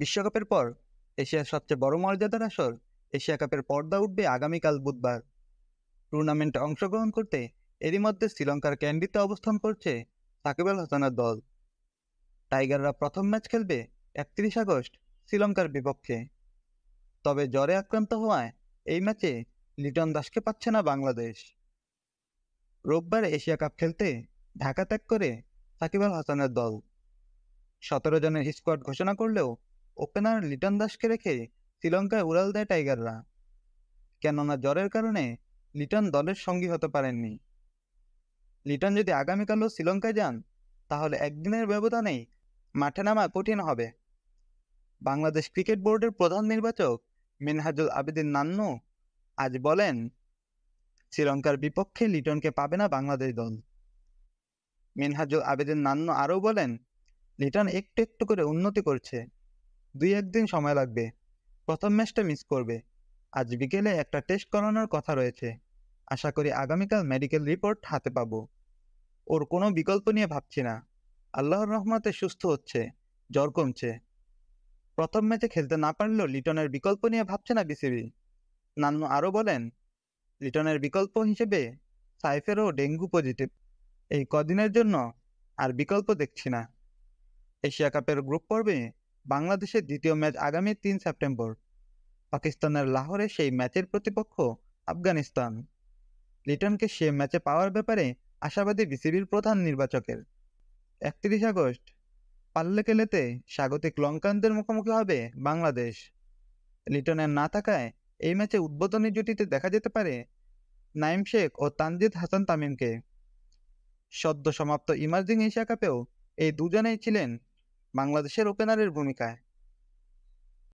বিশ্বকাপের পর এশিয়ার সবচেয়ে বড় মর্যাদার আসর এশিয়া কাপের পর্দা উঠবে আগামীকাল বুধবার টুর্নামেন্টে অংশগ্রহণ করতে এরই মধ্যে শ্রীলঙ্কার ক্যান্ডিতে অবস্থান করছে সাকিব আল হাসানের দল টাইগাররা প্রথম ম্যাচ খেলবে একত্রিশ আগস্ট শ্রীলঙ্কার বিপক্ষে তবে জ্বরে আক্রান্ত হওয়ায় এই ম্যাচে লিটন দাসকে পাচ্ছে না বাংলাদেশ রোববার এশিয়া কাপ খেলতে ঢাকা ত্যাগ করে সাকিব আল হাসানের দল সতেরো জনের স্কোয়াড ঘোষণা করলেও ওপেনার লিটন দাসকে রেখে শ্রীলঙ্কায় উড়াল দেয় টাইগাররা কেননা জ্বরের কারণে লিটন দলের সঙ্গী হতে পারেননি লিটন যদি আগামীকালও শ্রীলঙ্কায় যান তাহলে একদিনের ব্যবধানেই মাঠে নামা কঠিন হবে বাংলাদেশ ক্রিকেট বোর্ডের প্রধান নির্বাচক মিনহাজুল আবেদিন নান্নু আজ বলেন শ্রীলঙ্কার বিপক্ষে লিটনকে পাবে না বাংলাদেশ দল মিনহাজুল আবেদিন নান্নু আরও বলেন লিটন একটু একটু করে উন্নতি করছে দুই একদিন সময় লাগবে প্রথম ম্যাচটা মিস করবে আজ বিকেলে একটা টেস্ট করানোর কথা রয়েছে আশা করি আগামীকাল মেডিকেল রিপোর্ট হাতে পাবো ওর কোনো বিকল্প নিয়ে ভাবছি না আল্লাহর রহমতে সুস্থ হচ্ছে জ্বর কমছে প্রথম ম্যাচে খেলতে না পারলেও লিটনের বিকল্প নিয়ে ভাবছে না বিসিবি নান্নু আরও বলেন লিটনের বিকল্প হিসেবে সাইফেরও ডেঙ্গু পজিটিভ এই কদিনের জন্য আর বিকল্প দেখছি না এশিয়া কাপের গ্রুপ পর্বে বাংলাদেশের দ্বিতীয় ম্যাচ আগামী তিন সেপ্টেম্বর পাকিস্তানের লাহোরে সেই ম্যাচের প্রতিপক্ষ আফগানিস্তান লিটনকে সে ম্যাচে পাওয়ার ব্যাপারে আশাবাদী বিসিবির প্রধান নির্বাচকের একত্রিশ আগস্ট কেলেতে স্বাগতিক লঙ্কানদের মুখোমুখি হবে বাংলাদেশ লিটনের না থাকায় এই ম্যাচে উদ্বোধনী জুটিতে দেখা যেতে পারে নাইম শেখ ও তানজিদ হাসান তামিমকে সদ্য সমাপ্ত ইমার্জিং এশিয়া কাপেও এই দুজনেই ছিলেন বাংলাদেশের ওপেনারের ভূমিকায়